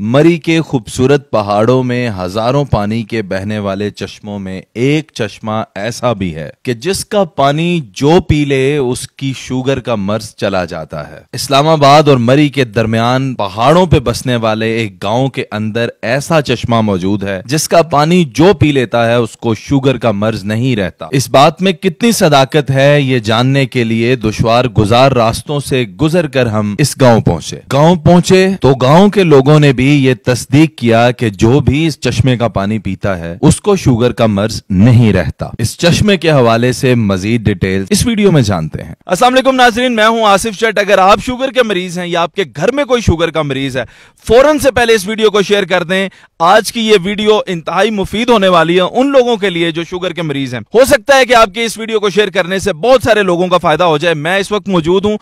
मरी के खूबसूरत पहाड़ों में हजारों पानी के बहने वाले चश्मों में एक चश्मा ऐसा भी है कि जिसका पानी जो पी ले उसकी शुगर का मर्ज चला जाता है इस्लामाबाद और मरी के दरमियान पहाड़ों पे बसने वाले एक गांव के अंदर ऐसा चश्मा मौजूद है जिसका पानी जो पी लेता है उसको शुगर का मर्ज नहीं रहता इस बात में कितनी सदाकत है ये जानने के लिए दुशवार गुजार रास्तों से गुजर कर हम इस गाँव पहुंचे गाँव पहुंचे तो गाँव के लोगों ने भी भी ये तस्दीक किया कि जो भी इस चश्मे का पानी पीता है उसको शुगर का मर्ज नहीं रहता इस चश्मे के हवाले से मजीद डिटेल इस वीडियो में जानते हैं असला नाजरीन मैं हूँ आसिफ चट अगर आप शुगर के मरीज हैं या आपके घर में कोई शुगर का मरीज है फौरन से पहले इस वीडियो को शेयर कर दें आज की ये वीडियो इंतहाई मुफीद होने वाली है उन लोगों के लिए जो शुगर के मरीज हैं हो सकता है कि आपके इस वीडियो को शेयर करने से बहुत सारे लोगों का फायदा हो जाए मैं इस वक्त मौजूद हूँ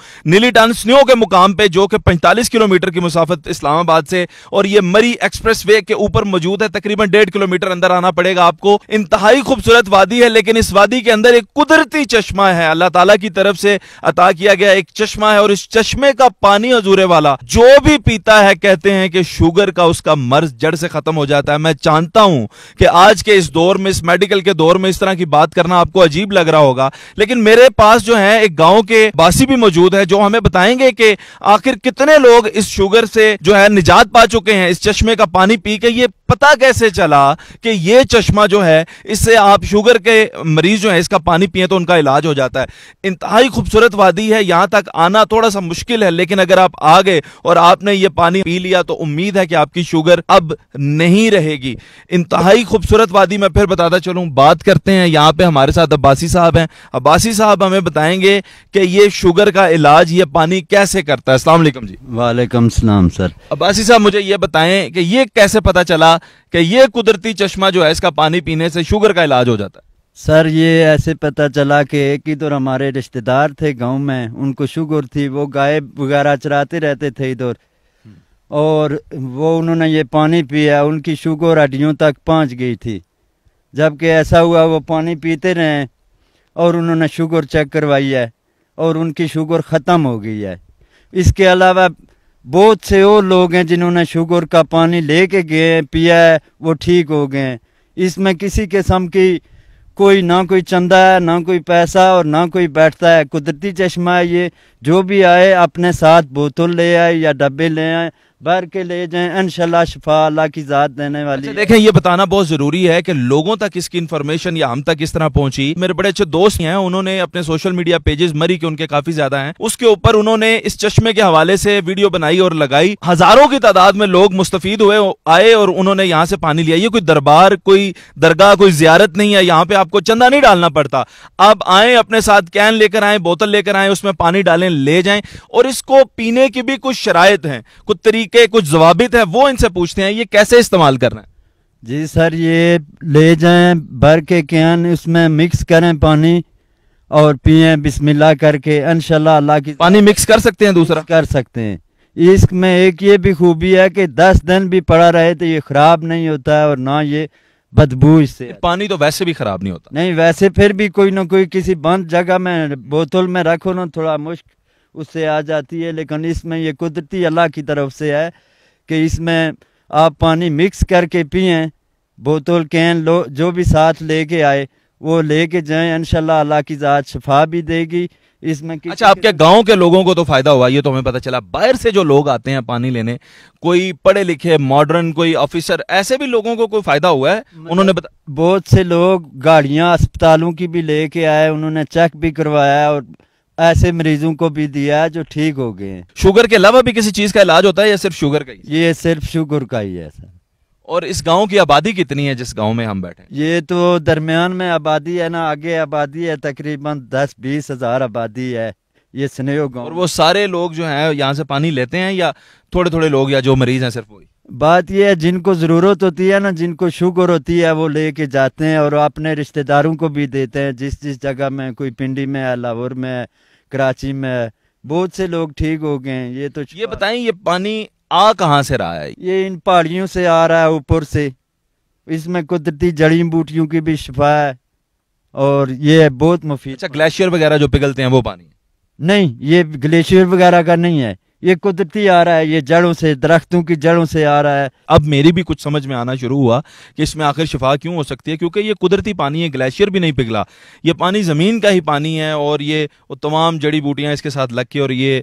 टन स्नो के मुकाम पे जो कि पैंतालीस किलोमीटर की मुसाफत इस्लामाबाद से और ये मरी एक्सप्रेस वे के ऊपर मौजूद है तकरीबन डेढ़ किलोमीटर अंदर आना पड़ेगा आपको इंतहाई खूबसूरत वादी है लेकिन इस वादी के अंदर एक कुदरती चश्मा है अल्लाह तला की तरफ से अता किया गया एक चश्मा है और इस चश्मे का पानी अजूरे वाला जो भी पीता है कहते हैं कि शुगर का उसका मर्ज जड़ से खत्म हो जाता है मैं जानता हूं कि आज के इस दौर में इस मेडिकल के दौर में इस तरह की बात करना आपको अजीब लग रहा होगा लेकिन मेरे पास जो है एक गांव के बासी भी मौजूद है जो हमें बताएंगे कि आखिर कितने लोग इस शुगर से जो है निजात पा चुके चुके हैं इस चश्मे का पानी पी के ये पता कैसे चला कि ये चश्मा जो है इससे आप शुगर के मरीज जो है इसका पानी पिए तो उनका इलाज हो जाता है इंतहाई खूबसूरत वादी है यहां तक आना थोड़ा सा मुश्किल है लेकिन अगर आप आ गए और आपने ये पानी पी लिया तो उम्मीद है कि आपकी शुगर अब नहीं रहेगी इंतहाई खूबसूरत वादी मैं फिर बताता चलूँ बात करते हैं यहां पे हमारे साथ अब्बासी साहब हैं अब्बासी साहब हमें बताएंगे कि ये शुगर का इलाज ये पानी कैसे करता है असला जी वालेकुम सलाम सर अब्बासी साहब मुझे ये बताएं कि ये कैसे पता चला कि ये कुदरती चश्मा जो है इसका पानी पीने से शुगर का इलाज हो जाता है सर ये ऐसे पता चला कि एक ही तो हमारे रिश्तेदार थे गांव में उनको शुगर थी वो गाय वगैरह चराते रहते थे इधर हम्म। और वो उन्होंने ये पानी पिया उनकी शुगर हड्डियों तक पहुँच गई थी जबकि ऐसा हुआ वो पानी पीते रहे और उन्होंने शुगर चेक करवाई है और उनकी शुगर ख़त्म हो गई है इसके अलावा बहुत से और लोग हैं जिन्होंने शुगर का पानी ले के गए पिया है वो ठीक हो गए हैं इसमें किसी किस्म की कोई ना कोई चंदा है ना कोई पैसा और ना कोई बैठता है कुदरती चश्मा है ये जो भी आए अपने साथ बोतल ले आए या डब्बे ले आए भर के ले जाएं इनशाला शफा अल्लाह की ज़ात देने वाली अच्छा, देखें ये बताना बहुत ज़रूरी है कि लोगों तक इसकी इन्फॉर्मेशन या हम तक किस तरह पहुंची मेरे बड़े अच्छे दोस्त हैं उन्होंने अपने सोशल मीडिया पेजेस मरी के उनके काफ़ी ज़्यादा हैं उसके ऊपर उन्होंने इस चश्मे के हवाले से वीडियो बनाई और लगाई हज़ारों की तादाद में लोग मुस्तफ़ हुए आए और उन्होंने यहाँ से पानी लिया ये कोई दरबार कोई दरगाह कोई जियारत नहीं है यहाँ पे आपको चंदा नहीं डालना पड़ता आप आए अपने साथ कैन लेकर आए बोतल लेकर आए उसमें पानी डालें ले जाए और इसको पीने की भी कुछ शराय है कुछ तरीके के कुछ जवाबित है वो इनसे पूछते हैं ये कैसे इस्तेमाल करना है जी सर ये ले जाएं भर के कैन उसमें मिक्स करें पानी और पिए बिस्मिल्लाह करके इनशाला अल्लाह की पानी मिक्स कर सकते हैं दूसरा कर सकते हैं इसमें एक ये भी खूबी है कि दस दिन भी पड़ा रहे तो ये खराब नहीं होता है और ना ये बदबू इससे पानी तो वैसे भी खराब नहीं होता नहीं वैसे फिर भी कोई ना कोई किसी बंद जगह में बोतल में रखो ना थोड़ा मुश्क उससे आ जाती है लेकिन इसमें ये कुदरती अल्लाह की तरफ से है कि इसमें आप पानी मिक्स करके पिए बोतल कैन लो जो भी साथ लेके आए वो लेके जाएं इनशाला अल्लाह की ज़ात शफा भी देगी इसमें अच्छा आपके गांव के लोगों को तो फायदा हुआ ये तो हमें पता चला बाहर से जो लोग आते हैं पानी लेने कोई पढ़े लिखे मॉडर्न कोई ऑफिसर ऐसे भी लोगों को कोई फायदा हुआ है मतलब उन्होंने बता... बहुत से लोग गाड़ियां अस्पतालों की भी लेके आए उन्होंने चेक भी करवाया और ऐसे मरीजों को भी दिया है जो ठीक हो गए शुगर के अलावा भी किसी चीज़ का इलाज होता है या सिर्फ शुगर का ही ये सिर्फ शुगर का ही है सर और इस गांव की आबादी कितनी है जिस गांव में हम बैठे ये तो दरमियान में आबादी है ना आगे आबादी है तकरीबन दस बीस हजार आबादी है ये स्नेह गाँव और वो सारे लोग जो है यहाँ से पानी लेते हैं या थोड़े थोड़े लोग या जो मरीज है सिर्फ वही बात यह है जिनको ज़रूरत होती है ना जिनको शुगर होती है वो लेके जाते हैं और अपने रिश्तेदारों को भी देते हैं जिस जिस जगह में कोई पिंडी में है लाहौर में है कराची में बहुत से लोग ठीक हो गए ये तो ये बताएं ये पानी आ कहाँ से रहा है ये इन पहाड़ियों से आ रहा है ऊपर से इसमें कुदरती जड़ी बूटियों की भी शफा है और ये बहुत मुफीद अच्छा ग्लेशियर वगैरह जो पिघलते हैं वो पानी नहीं ये ग्लेशियर वगैरह का नहीं है ये कुदरती आ रहा है ये जड़ों से दरख्तों की जड़ों से आ रहा है अब मेरी भी कुछ समझ में आना शुरू हुआ कि इसमें आखिर शिफा क्यों हो सकती है क्योंकि ये कुदरती पानी है ग्लेशियर भी नहीं पिघला ये पानी ज़मीन का ही पानी है और ये तमाम जड़ी बूटियां इसके साथ लग के और ये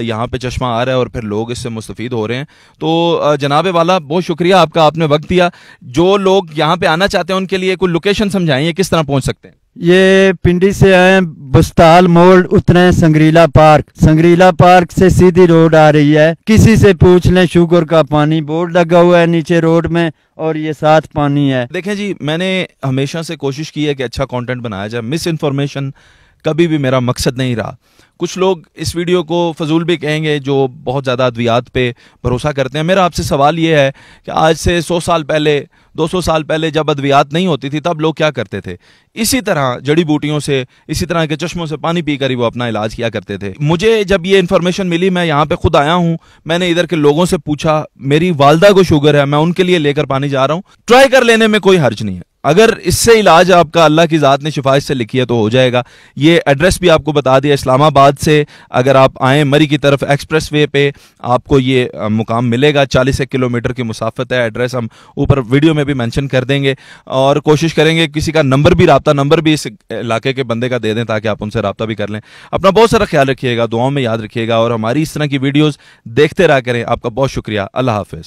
यहाँ पर चश्मा आ रहा है और फिर लोग इससे मुस्तफ़ हो रहे हैं तो जनाब वाला बहुत शुक्रिया आपका आपने वक्त दिया जो लोग यहाँ पर आना चाहते हैं उनके लिए कोई लोकेशन समझाइए किस तरह पहुँच सकते हैं ये पिंडी से आए बुस्ताल मोड़ उतरे संगरीला पार्क संगरीला पार्क से सीधी रोड आ रही है किसी से पूछ लें शुगर का पानी बोर्ड लगा हुआ है नीचे रोड में और ये साथ पानी है देखें जी मैंने हमेशा से कोशिश की है कि अच्छा कंटेंट बनाया जाए मिस इन्फॉर्मेशन कभी भी मेरा मकसद नहीं रहा कुछ लोग इस वीडियो को फजूल भी कहेंगे जो बहुत ज़्यादा अद्वियात पे भरोसा करते हैं मेरा आपसे सवाल ये है कि आज से सौ साल पहले 200 साल पहले जब अद्वियात नहीं होती थी तब लोग क्या करते थे इसी तरह जड़ी बूटियों से इसी तरह के चश्मों से पानी पीकर ही वो अपना इलाज किया करते थे मुझे जब ये इन्फॉर्मेशन मिली मैं यहाँ पे खुद आया हूँ मैंने इधर के लोगों से पूछा मेरी वालदा को शुगर है मैं उनके लिए लेकर पानी जा रहा हूँ ट्राई कर लेने में कोई हर्ज नहीं है अगर इससे इलाज आपका अल्लाह की ज़ात ने शिफाइश से लिखी है तो हो जाएगा ये एड्रेस भी आपको बता दिया इस्लामाबाद से अगर आप आएँ मरी की तरफ एक्सप्रेस वे पे आपको ये मुकाम मिलेगा चालीस एक किलोमीटर की मुसाफत है एड्रेस हम ऊपर वीडियो में भी मैंशन कर देंगे और कोशिश करेंगे किसी का नंबर भी रबता नंबर भी इस इलाके के बंदे का दे दें ताकि आप उनसे रबता भी कर लें अपना बहुत सारा ख्याल रखिएगा दुआओं में याद रखिएगा और हमारी इस तरह की वीडियोज़ देखते रह करें आपका बहुत शुक्रिया अल्लाह हाफ़